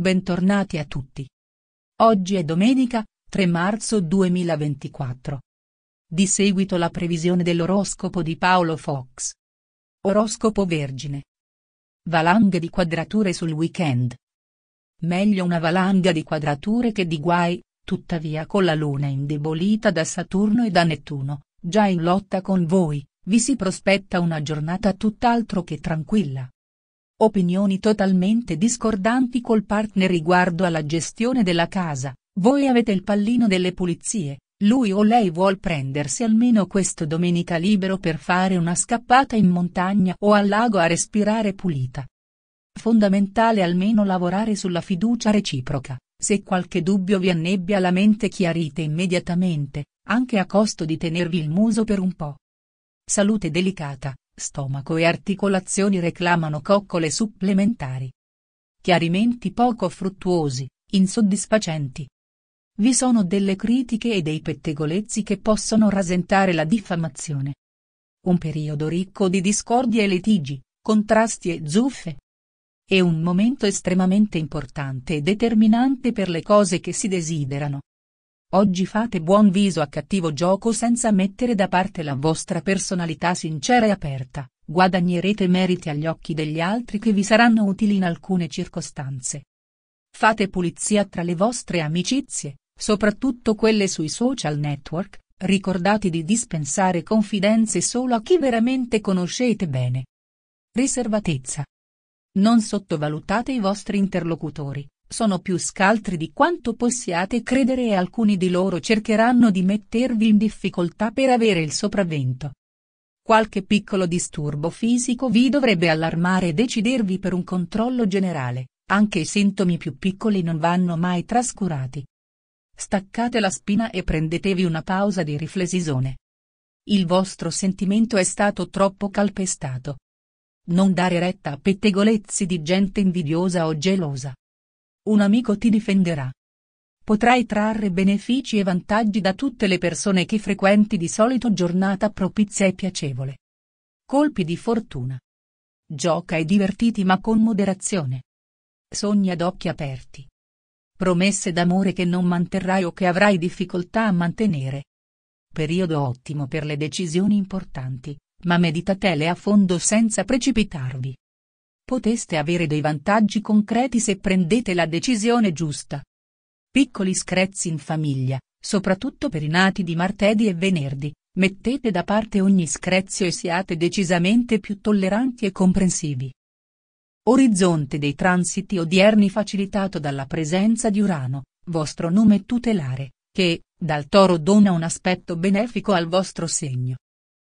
Bentornati a tutti. Oggi è domenica, 3 marzo 2024. Di seguito la previsione dell'oroscopo di Paolo Fox. Oroscopo Vergine. Valanga di quadrature sul weekend. Meglio una valanga di quadrature che di guai, tuttavia con la Luna indebolita da Saturno e da Nettuno, già in lotta con voi, vi si prospetta una giornata tutt'altro che tranquilla. Opinioni totalmente discordanti col partner riguardo alla gestione della casa, voi avete il pallino delle pulizie, lui o lei vuol prendersi almeno questo domenica libero per fare una scappata in montagna o al lago a respirare pulita. Fondamentale almeno lavorare sulla fiducia reciproca, se qualche dubbio vi annebbia la mente chiarite immediatamente, anche a costo di tenervi il muso per un po'. Salute delicata, stomaco e articolazioni reclamano coccole supplementari. Chiarimenti poco fruttuosi, insoddisfacenti. Vi sono delle critiche e dei pettegolezzi che possono rasentare la diffamazione. Un periodo ricco di discordie e litigi, contrasti e zuffe. È un momento estremamente importante e determinante per le cose che si desiderano Oggi fate buon viso a cattivo gioco senza mettere da parte la vostra personalità sincera e aperta, guadagnerete meriti agli occhi degli altri che vi saranno utili in alcune circostanze. Fate pulizia tra le vostre amicizie, soprattutto quelle sui social network, ricordate di dispensare confidenze solo a chi veramente conoscete bene. Riservatezza. Non sottovalutate i vostri interlocutori, sono più scaltri di quanto possiate credere e alcuni di loro cercheranno di mettervi in difficoltà per avere il sopravvento. Qualche piccolo disturbo fisico vi dovrebbe allarmare e decidervi per un controllo generale, anche i sintomi più piccoli non vanno mai trascurati. Staccate la spina e prendetevi una pausa di riflessione. Il vostro sentimento è stato troppo calpestato. Non dare retta a pettegolezzi di gente invidiosa o gelosa. Un amico ti difenderà. Potrai trarre benefici e vantaggi da tutte le persone che frequenti di solito giornata propizia e piacevole. Colpi di fortuna. Gioca e divertiti ma con moderazione. Sogni ad occhi aperti. Promesse d'amore che non manterrai o che avrai difficoltà a mantenere. Periodo ottimo per le decisioni importanti, ma meditatele a fondo senza precipitarvi poteste avere dei vantaggi concreti se prendete la decisione giusta. Piccoli screzzi in famiglia, soprattutto per i nati di martedì e venerdì, mettete da parte ogni screzio e siate decisamente più tolleranti e comprensivi. Orizzonte dei transiti odierni facilitato dalla presenza di Urano, vostro nome tutelare, che, dal toro dona un aspetto benefico al vostro segno.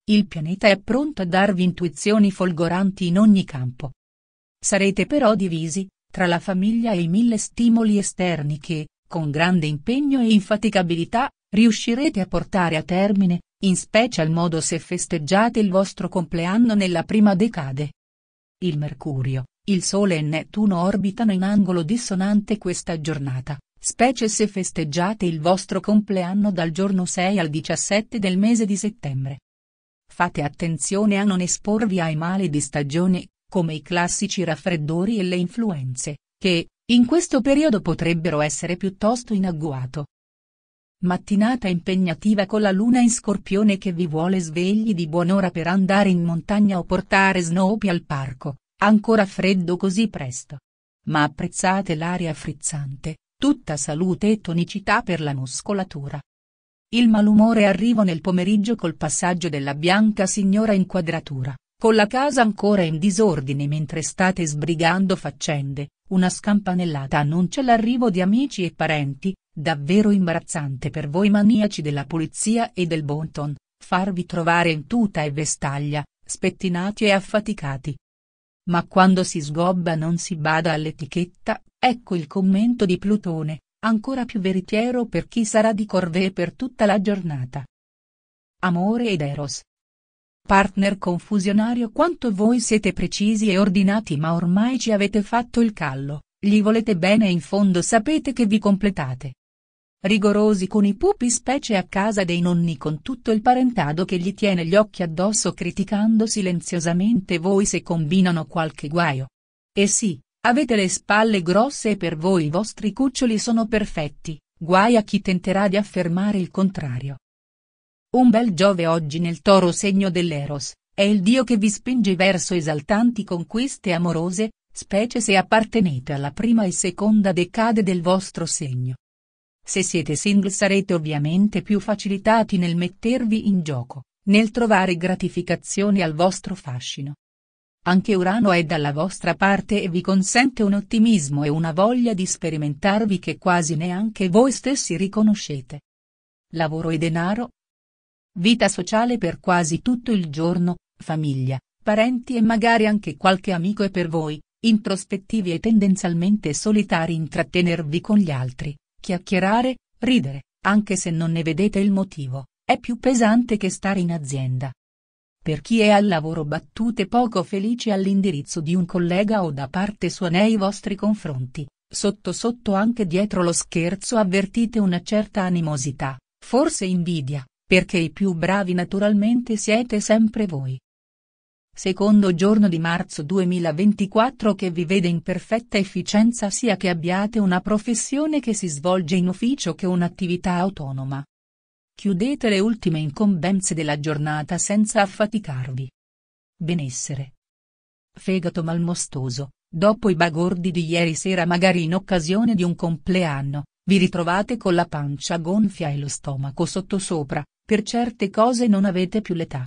Il pianeta è pronto a darvi intuizioni folgoranti in ogni campo, Sarete però divisi, tra la famiglia e i mille stimoli esterni che, con grande impegno e infaticabilità, riuscirete a portare a termine, in special modo se festeggiate il vostro compleanno nella prima decade. Il Mercurio, il Sole e Nettuno orbitano in angolo dissonante questa giornata, specie se festeggiate il vostro compleanno dal giorno 6 al 17 del mese di settembre. Fate attenzione a non esporvi ai mali di stagione, come i classici raffreddori e le influenze, che, in questo periodo potrebbero essere piuttosto in agguato. Mattinata impegnativa con la luna in scorpione che vi vuole svegli di buon'ora per andare in montagna o portare Snoopy al parco, ancora freddo così presto. Ma apprezzate l'aria frizzante, tutta salute e tonicità per la muscolatura. Il malumore arriva nel pomeriggio col passaggio della bianca signora in quadratura, con la casa ancora in disordine mentre state sbrigando faccende, una scampanellata annuncia l'arrivo di amici e parenti, davvero imbarazzante per voi maniaci della pulizia e del bon ton, farvi trovare in tuta e vestaglia, spettinati e affaticati. Ma quando si sgobba non si bada all'etichetta, ecco il commento di Plutone, ancora più veritiero per chi sarà di corvée per tutta la giornata. Amore ed Eros, partner confusionario quanto voi siete precisi e ordinati ma ormai ci avete fatto il callo, gli volete bene e in fondo sapete che vi completate. Rigorosi con i pupi specie a casa dei nonni con tutto il parentado che gli tiene gli occhi addosso criticando silenziosamente voi se combinano qualche guaio. E sì, avete le spalle grosse e per voi i vostri cuccioli sono perfetti, guai a chi tenterà di affermare il contrario. Un bel Giove oggi nel toro segno dell'Eros, è il dio che vi spinge verso esaltanti conquiste amorose, specie se appartenete alla prima e seconda decade del vostro segno. Se siete single sarete ovviamente più facilitati nel mettervi in gioco, nel trovare gratificazione al vostro fascino. Anche Urano è dalla vostra parte e vi consente un ottimismo e una voglia di sperimentarvi che quasi neanche voi stessi riconoscete. Lavoro e denaro, Vita sociale per quasi tutto il giorno, famiglia, parenti e magari anche qualche amico e per voi, introspettivi e tendenzialmente solitari intrattenervi con gli altri, chiacchierare, ridere, anche se non ne vedete il motivo, è più pesante che stare in azienda. Per chi è al lavoro battute poco felici all'indirizzo di un collega o da parte sua nei vostri confronti, sotto sotto anche dietro lo scherzo avvertite una certa animosità, forse invidia, perché i più bravi naturalmente siete sempre voi. Secondo giorno di marzo 2024 che vi vede in perfetta efficienza sia che abbiate una professione che si svolge in ufficio che un'attività autonoma. Chiudete le ultime incombenze della giornata senza affaticarvi. Benessere. Fegato malmostoso, dopo i bagordi di ieri sera magari in occasione di un compleanno, vi ritrovate con la pancia gonfia e lo stomaco sottosopra, per certe cose non avete più l'età.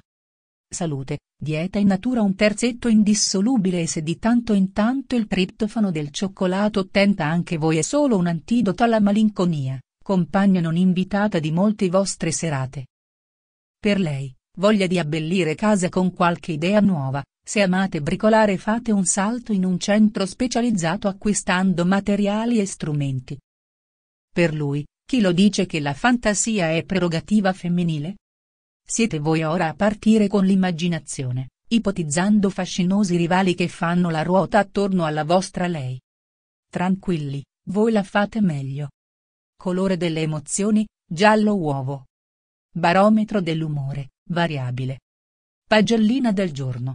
Salute, dieta e natura un terzetto indissolubile e se di tanto in tanto il triptofano del cioccolato tenta anche voi è solo un antidoto alla malinconia, compagna non invitata di molte vostre serate. Per lei, voglia di abbellire casa con qualche idea nuova, se amate bricolare fate un salto in un centro specializzato acquistando materiali e strumenti. Per lui, chi lo dice che la fantasia è prerogativa femminile? Siete voi ora a partire con l'immaginazione, ipotizzando fascinosi rivali che fanno la ruota attorno alla vostra lei. Tranquilli, voi la fate meglio. Colore delle emozioni, giallo uovo. Barometro dell'umore, variabile. Pagellina del giorno.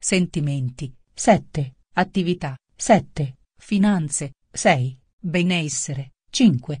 Sentimenti, 7, attività, 7, finanze, 6, benessere, 5,